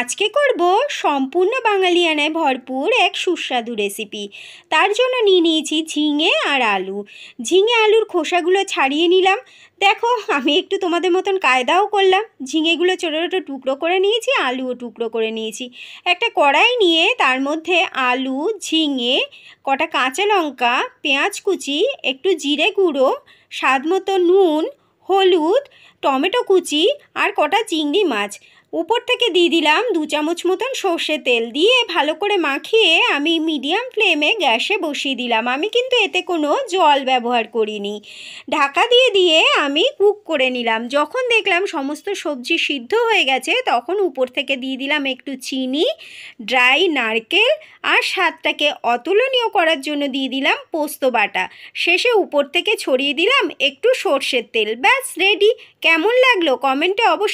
আজকে করব সম্পূর্ণ বাঙালিয়ানায় ভরপুর এক সুস্বাদু রেসিপি তার জন্য নিয়ে নিয়েছি ঝিঙে আর আলু ঝিঙে আলুর খোসাগুলো ছাড়িয়ে নিলাম দেখো আমি একটু তোমাদের মতন কায়দাও করলাম ঝিঙেগুলো ছোটো ছোটো টুকরো করে নিয়েছি আলুও টুকরো করে নিয়েছি একটা কড়াই নিয়ে তার মধ্যে আলু ঝিঙে কটা কাঁচা লঙ্কা পেঁয়াজ কুচি একটু জিরে গুঁড়ো স্বাদ মতো নুন হলুদ টমেটো কুচি আর কটা চিংড়ি মাছ উপর থেকে দিয়ে দিলাম দু চামচ মতন সর্ষে তেল দিয়ে ভালো করে মাখিয়ে আমি মিডিয়াম ফ্লেমে গ্যাসে বসিয়ে দিলাম আমি কিন্তু এতে কোনো জল ব্যবহার করিনি ঢাকা দিয়ে দিয়ে আমি কুক করে নিলাম যখন দেখলাম সমস্ত সবজি সিদ্ধ হয়ে গেছে তখন উপর থেকে দিয়ে দিলাম একটু চিনি ড্রাই নারকেল আর স্বাদটাকে অতুলনীয় করার জন্য দিয়ে দিলাম পোস্ত বাটা শেষে উপর থেকে ছড়িয়ে দিলাম একটু সর্ষের তেল ব্যাস রেডি কেমন লাগলো কমেন্টে অবশ্যই